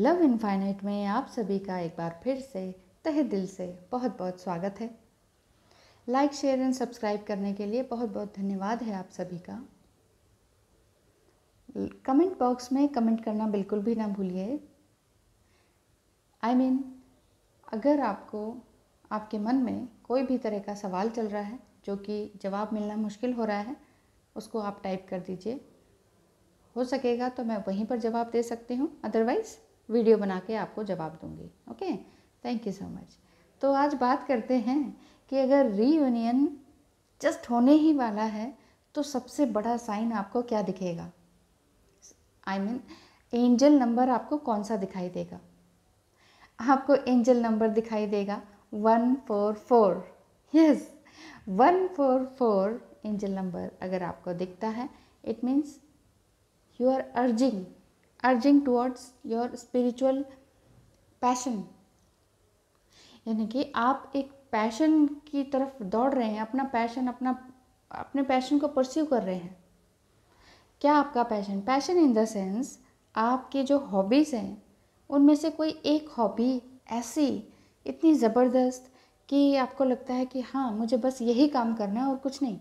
love infinite में आप सभी का एक बार फिर से तहे दिल से बहुत बहुत स्वागत है लाइक शेयर एंड सब्सक्राइब करने के लिए बहुत बहुत धन्यवाद है आप सभी का कमेंट बॉक्स में कमेंट करना बिल्कुल भी ना भूलिए आई मीन अगर आपको आपके मन में कोई भी तरह का सवाल चल रहा है जो कि जवाब मिलना मुश्किल हो रहा है उसको आप टाइप कर दीजिए हो सकेगा तो मैं वहीं पर जवाब दे सकती हूँ अदरवाइज़ वीडियो बना के आपको जवाब दूंगी okay thank you so much तो आज बात करते हैं कि अगर रीयूनियन जस्ट होने ही वाला है तो सबसे बड़ा साइन आपको क्या दिखेगा आई मीन एंजल नंबर आपको कौन सा दिखाई देगा आपको एंजल नंबर दिखाई देगा one four four yes one four four angel number अगर आपको दिखता है it means you are urging urging towards your spiritual passion यानी कि आप एक पैशन की तरफ दौड़ रहे हैं अपना पैशन अपना अपने पैशन को परस्यू कर रहे हैं क्या आपका passion passion in the sense आपके जो हॉबीज़ हैं उनमें से कोई एक हॉबी ऐसी इतनी ज़बरदस्त कि आपको लगता है कि हाँ मुझे बस यही काम करना है और कुछ नहीं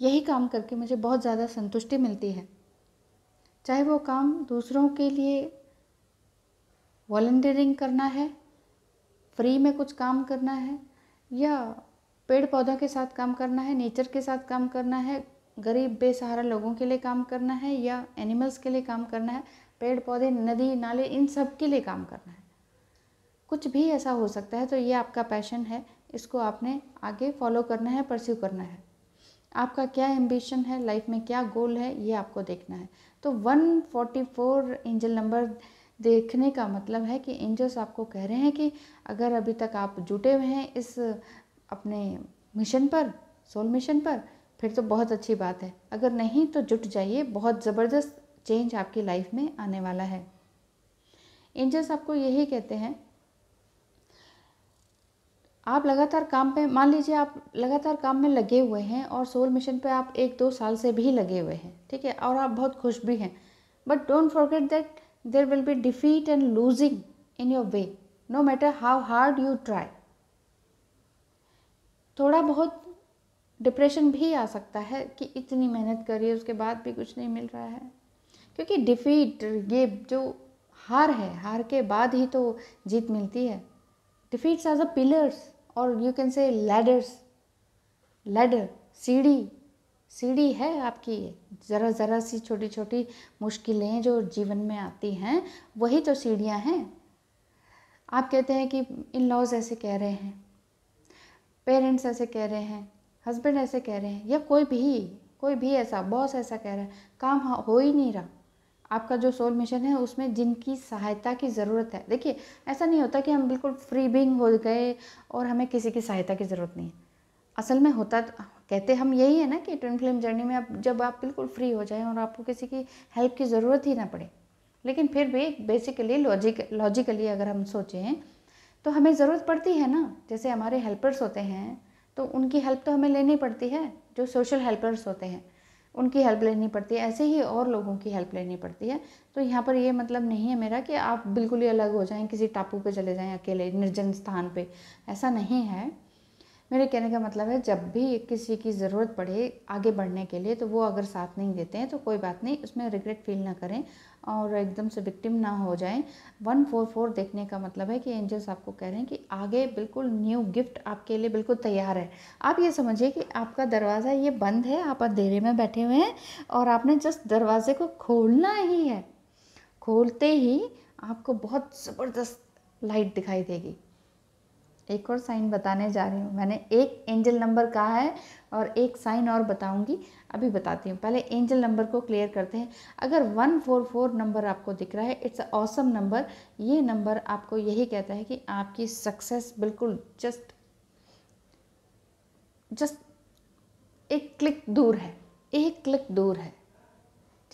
यही काम करके मुझे बहुत ज़्यादा संतुष्टि मिलती है चाहे वो काम दूसरों के लिए वॉल्टियरिंग करना है फ्री में कुछ काम करना है या पेड़ पौधों के साथ काम करना है नेचर के साथ काम करना है गरीब बेसहारा लोगों के लिए काम करना है या एनिमल्स के लिए काम करना है पेड़ पौधे नदी नाले इन सब के लिए काम करना है कुछ भी ऐसा हो सकता है तो ये आपका पैशन है इसको आपने आगे फॉलो करना है परस्यू करना है आपका क्या एम्बिशन है लाइफ में क्या गोल है ये आपको देखना है तो 144 एंजल नंबर देखने का मतलब है कि एंजल्स आपको कह रहे हैं कि अगर अभी तक आप जुटे हुए हैं इस अपने मिशन पर सोल मिशन पर फिर तो बहुत अच्छी बात है अगर नहीं तो जुट जाइए बहुत ज़बरदस्त चेंज आपकी लाइफ में आने वाला है एंजल्स आपको यही कहते हैं आप लगातार काम पे मान लीजिए आप लगातार काम में लगे हुए हैं और सोल मिशन पे आप एक दो साल से भी लगे हुए हैं ठीक है और आप बहुत खुश भी हैं but don't forget that there will be defeat and losing in your way no matter how hard you try थोड़ा बहुत डिप्रेशन भी आ सकता है कि इतनी मेहनत करिए उसके बाद भी कुछ नहीं मिल रहा है क्योंकि डिफीट ये जो हार है हार के बाद ही तो जीत मिलती है डिफीट्स आर द पिलर्स और you can say ladders ladder सीढ़ी सीढ़ी है आपकी ज़रा ज़रा सी छोटी छोटी मुश्किलें जो जीवन में आती हैं वही तो सीढ़ियाँ हैं आप कहते हैं कि इन लॉज ऐसे कह रहे हैं पेरेंट्स ऐसे कह रहे हैं हस्बैंड ऐसे कह रहे हैं या कोई भी कोई भी ऐसा बॉस ऐसा कह रहा है काम हो ही नहीं रहा आपका जो सोल मिशन है उसमें जिनकी सहायता की ज़रूरत है देखिए ऐसा नहीं होता कि हम बिल्कुल फ्री बिंग हो गए और हमें किसी की सहायता की ज़रूरत नहीं है असल में होता तो, कहते हम यही है ना कि ट्विन फिल्म जर्नी में आप जब आप बिल्कुल फ्री हो जाएं और आपको किसी की हेल्प की ज़रूरत ही ना पड़े लेकिन फिर भी बेसिकली लॉजिक लॉजिकली अगर हम सोचें तो हमें ज़रूरत पड़ती है ना जैसे हमारे हेल्पर्स होते हैं तो उनकी हेल्प तो हमें लेनी पड़ती है जो सोशल हेल्पर्स होते हैं उनकी हेल्प लेनी पड़ती है ऐसे ही और लोगों की हेल्प लेनी पड़ती है तो यहाँ पर ये मतलब नहीं है मेरा कि आप बिल्कुल ही अलग हो जाएं किसी टापू पे चले जाएं अकेले निर्जन स्थान पे ऐसा नहीं है मेरे कहने का मतलब है जब भी किसी की ज़रूरत पड़े आगे बढ़ने के लिए तो वो अगर साथ नहीं देते हैं तो कोई बात नहीं उसमें रिग्रेट फील ना करें और एकदम से विक्टिम ना हो जाएं वन फोर फोर देखने का मतलब है कि एंजल्स आपको कह रहे हैं कि आगे बिल्कुल न्यू गिफ्ट आपके लिए बिल्कुल तैयार है आप ये समझिए कि आपका दरवाज़ा ये बंद है आप अंधेरे में बैठे हुए हैं और आपने जस्ट दरवाजे को खोलना ही है खोलते ही आपको बहुत ज़बरदस्त लाइट दिखाई देगी एक और साइन बताने जा रही हूँ मैंने एक एंजल नंबर कहा है और एक साइन और बताऊंगी अभी बताती हूँ पहले एंजल नंबर को क्लियर करते हैं अगर वन फोर फोर नंबर आपको दिख रहा है इट्स ऑसम नंबर ये नंबर आपको यही कहता है कि आपकी सक्सेस बिल्कुल जस्ट जस्ट एक क्लिक दूर है एक क्लिक दूर है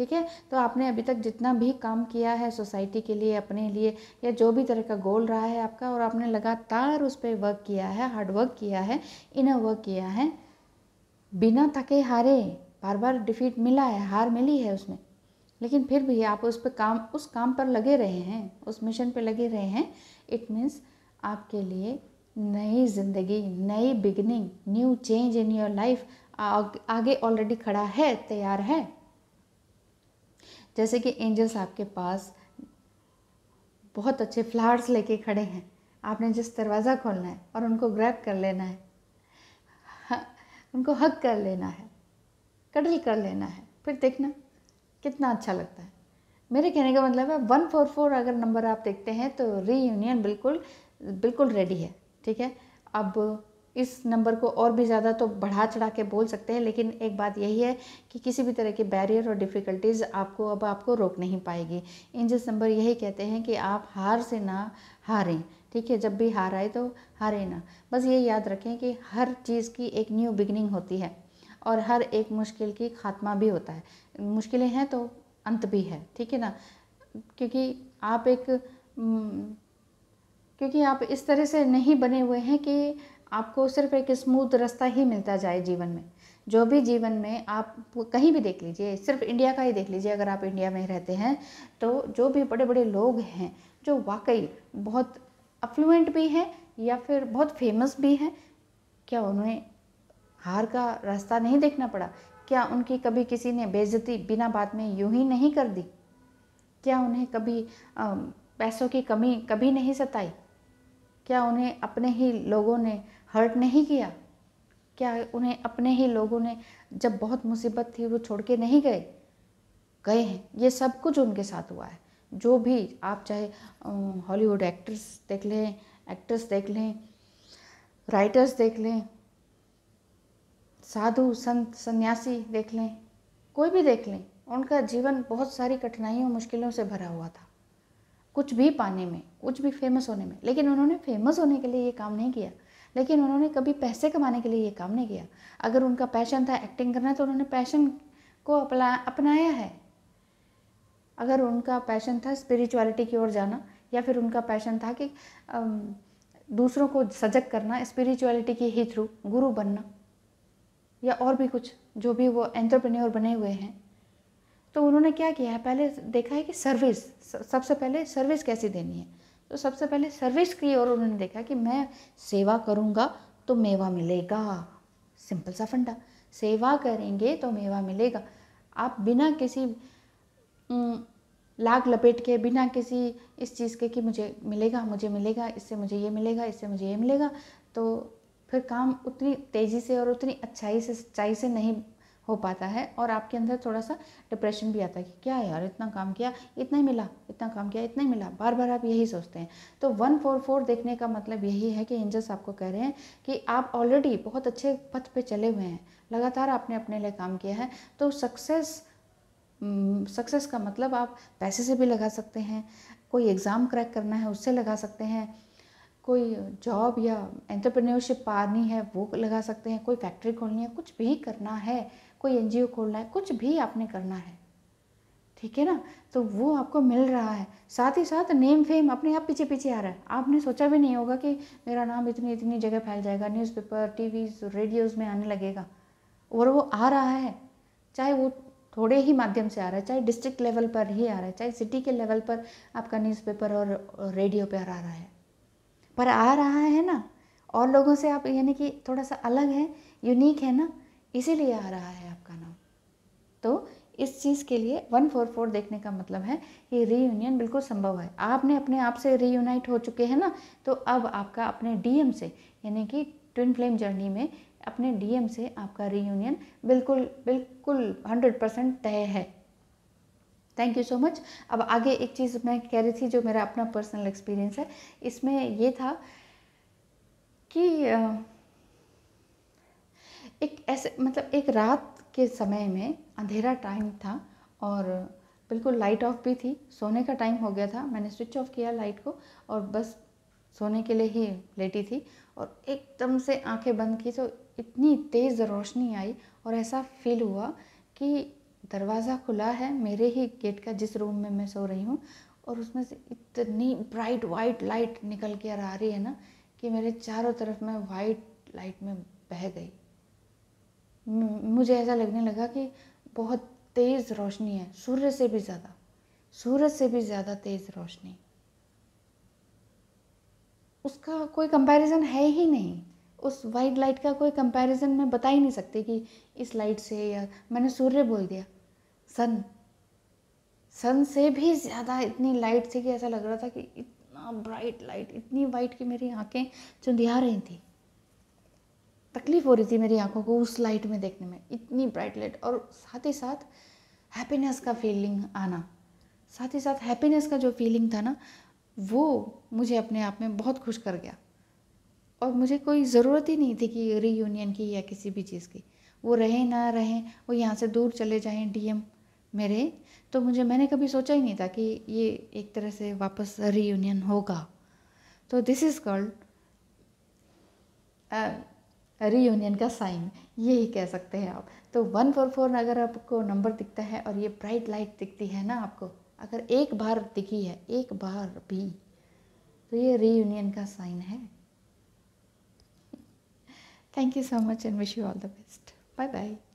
ठीक है तो आपने अभी तक जितना भी काम किया है सोसाइटी के लिए अपने लिए या जो भी तरह का गोल रहा है आपका और आपने लगातार उस पर वर्क किया है हार्ड वर्क किया है इनर वर्क किया है बिना थके हारे बार बार डिफीट मिला है हार मिली है उसमें लेकिन फिर भी आप उस पर काम उस काम पर लगे रहे हैं उस मिशन पर लगे रहे हैं इट मीन्स आपके लिए नई जिंदगी नई beginning new change in your life आगे ऑलरेडी खड़ा है तैयार है जैसे कि एंजल्स आपके पास बहुत अच्छे फ्लावर्स लेके खड़े हैं आपने जिस दरवाज़ा खोलना है और उनको ग्रैब कर लेना है हाँ, उनको हक कर लेना है कडल कर लेना है फिर देखना कितना अच्छा लगता है मेरे कहने का मतलब है वन फोर फोर अगर नंबर आप देखते हैं तो रीयूनियन बिल्कुल बिल्कुल रेडी है ठीक है अब इस नंबर को और भी ज़्यादा तो बढ़ा चढ़ा के बोल सकते हैं लेकिन एक बात यही है कि किसी भी तरह के बैरियर और डिफ़िकल्टीज़ आपको अब आपको रोक नहीं पाएगी इंजस नंबर यही कहते हैं कि आप हार से ना हारें ठीक है जब भी हार आए तो हारें ना बस ये याद रखें कि हर चीज़ की एक न्यू बिगनिंग होती है और हर एक मुश्किल की खात्मा भी होता है मुश्किलें हैं तो अंत भी है ठीक है ना क्योंकि आप एक हम्म, क्योंकि आप इस तरह से नहीं बने हुए हैं कि आपको सिर्फ एक स्मूथ रास्ता ही मिलता जाए जीवन में जो भी जीवन में आप कहीं भी देख लीजिए सिर्फ इंडिया का ही देख लीजिए अगर आप इंडिया में रहते हैं तो जो भी बड़े बड़े लोग हैं जो वाकई बहुत अफ्लुएंट भी हैं या फिर बहुत फेमस भी हैं क्या उन्हें हार का रास्ता नहीं देखना पड़ा क्या उनकी कभी किसी ने बेजती बिना बात में यूं ही नहीं कर दी क्या उन्हें कभी पैसों की कमी कभी नहीं सताई क्या उन्हें अपने ही लोगों ने हर्ट नहीं किया क्या उन्हें अपने ही लोगों ने जब बहुत मुसीबत थी वो छोड़ के नहीं गए गए हैं ये सब कुछ उनके साथ हुआ है जो भी आप चाहे हॉलीवुड एक्टर्स देख लें एक्ट्रेस देख लें राइटर्स देख लें साधु संत सन्यासी देख लें कोई भी देख लें उनका जीवन बहुत सारी कठिनाइयों मुश्किलों से भरा हुआ था कुछ भी पाने में कुछ भी फेमस होने में लेकिन उन्होंने फेमस होने के लिए ये काम नहीं किया लेकिन उन्होंने कभी पैसे कमाने के लिए ये काम नहीं किया अगर उनका पैशन था एक्टिंग करना तो उन्होंने पैशन को अपना अपनाया है अगर उनका पैशन था स्पिरिचुअलिटी की ओर जाना या फिर उनका पैशन था कि दूसरों को सजग करना स्पिरिचुअलिटी के ही थ्रू गुरु बनना या और भी कुछ जो भी वो एंट्रप्रेन्योर बने हुए हैं तो उन्होंने क्या किया है पहले देखा है कि सर्विस सबसे पहले सर्विस कैसी देनी है तो सबसे पहले सर्विस की और उन्होंने देखा कि मैं सेवा करूँगा तो मेवा मिलेगा सिंपल सा फंडा सेवा करेंगे तो मेवा मिलेगा आप बिना किसी लाग लपेट के बिना किसी इस चीज़ के कि मुझे मिलेगा मुझे मिलेगा इससे मुझे ये मिलेगा इससे मुझे ये मिलेगा तो फिर काम उतनी तेज़ी से और उतनी अच्छाई से सच्चाई से नहीं हो पाता है और आपके अंदर थोड़ा सा डिप्रेशन भी आता है कि क्या यार इतना काम किया इतना ही मिला इतना काम किया इतना ही मिला बार बार आप यही सोचते हैं तो वन फोर फोर देखने का मतलब यही है कि एंजल्स आपको कह रहे हैं कि आप ऑलरेडी बहुत अच्छे पथ पे चले हुए हैं लगातार आपने अपने लिए काम किया है तो सक्सेस सक्सेस का मतलब आप पैसे से भी लगा सकते हैं कोई एग्ज़ाम क्रैक करना है उससे लगा सकते हैं कोई जॉब या एंटरप्रेन्योरशिप पानी है वो लगा सकते हैं कोई फैक्ट्री खोलनी है कुछ भी करना है कोई एन खोलना है कुछ भी आपने करना है ठीक है ना तो वो आपको मिल रहा है साथ ही साथ नेम फेम अपने आप पीछे पीछे आ रहा है आपने सोचा भी नहीं होगा कि मेरा नाम इतनी इतनी जगह फैल जाएगा न्यूज़पेपर टीवी रेडियोज़ में आने लगेगा और वो आ रहा है चाहे वो थोड़े ही माध्यम से आ रहा है चाहे डिस्ट्रिक्ट लेवल पर ही आ रहा है चाहे सिटी के लेवल पर आपका न्यूज़पेपर और रेडियो पर आ रहा है पर आ रहा है ना और लोगों से आप यानी कि थोड़ा सा अलग है यूनिक है ना इसीलिए आ रहा है आपका नाम तो इस चीज़ के लिए वन फोर फोर देखने का मतलब है कि रीयूनियन बिल्कुल संभव है आपने अपने आप से रीयूनाइट हो चुके हैं ना तो अब आपका अपने डीएम से यानी कि ट्विन फ्लेम जर्नी में अपने डीएम से आपका रीयूनियन बिल्कुल बिल्कुल हंड्रेड परसेंट तय है थैंक यू सो मच अब आगे एक चीज़ मैं कह रही थी जो मेरा अपना पर्सनल एक्सपीरियंस है इसमें ये था कि एक ऐसे मतलब एक रात के समय में अंधेरा टाइम था और बिल्कुल लाइट ऑफ भी थी सोने का टाइम हो गया था मैंने स्विच ऑफ किया लाइट को और बस सोने के लिए ही लेटी थी और एकदम से आंखें बंद की तो इतनी तेज़ रोशनी आई और ऐसा फील हुआ कि दरवाज़ा खुला है मेरे ही गेट का जिस रूम में मैं सो रही हूँ और उसमें से इतनी ब्राइट वाइट लाइट निकल के आ रही है ना कि मेरे चारों तरफ मैं वाइट लाइट में बह गई मुझे ऐसा लगने लगा कि बहुत तेज़ रोशनी है सूर्य से भी ज़्यादा सूरज से भी ज़्यादा तेज़ रोशनी उसका कोई कंपैरिजन है ही नहीं उस वाइट लाइट का कोई कंपैरिजन मैं बता ही नहीं सकती कि इस लाइट से या मैंने सूर्य बोल दिया सन सन से भी ज़्यादा इतनी लाइट थी कि ऐसा लग रहा था कि इतना ब्राइट लाइट इतनी वाइट कि मेरी आंखें चुंधिया रही थी तकलीफ हो रही थी मेरी आंखों को उस लाइट में देखने में इतनी ब्राइट लाइट और साथ ही साथ हैप्पीनेस का फीलिंग आना साथ ही साथ हैप्पीनेस का जो फीलिंग था ना वो मुझे अपने आप में बहुत खुश कर गया और मुझे कोई ज़रूरत ही नहीं थी कि रीयूनियन की या किसी भी चीज़ की वो रहें ना रहें वो यहाँ से दूर चले जाएं डीएम मेरे तो मुझे मैंने कभी सोचा ही नहीं था कि ये एक तरह से वापस रीयूनियन होगा तो दिस इज़ कॉल्ड रीयूनियन का साइन ये ही कह सकते हैं आप तो वन फोर फोर अगर आपको नंबर दिखता है और ये ब्राइट लाइट दिखती है ना आपको अगर एक बार दिखी है एक बार भी तो ये रीयूनियन का साइन है thank you so much and wish you all the best bye bye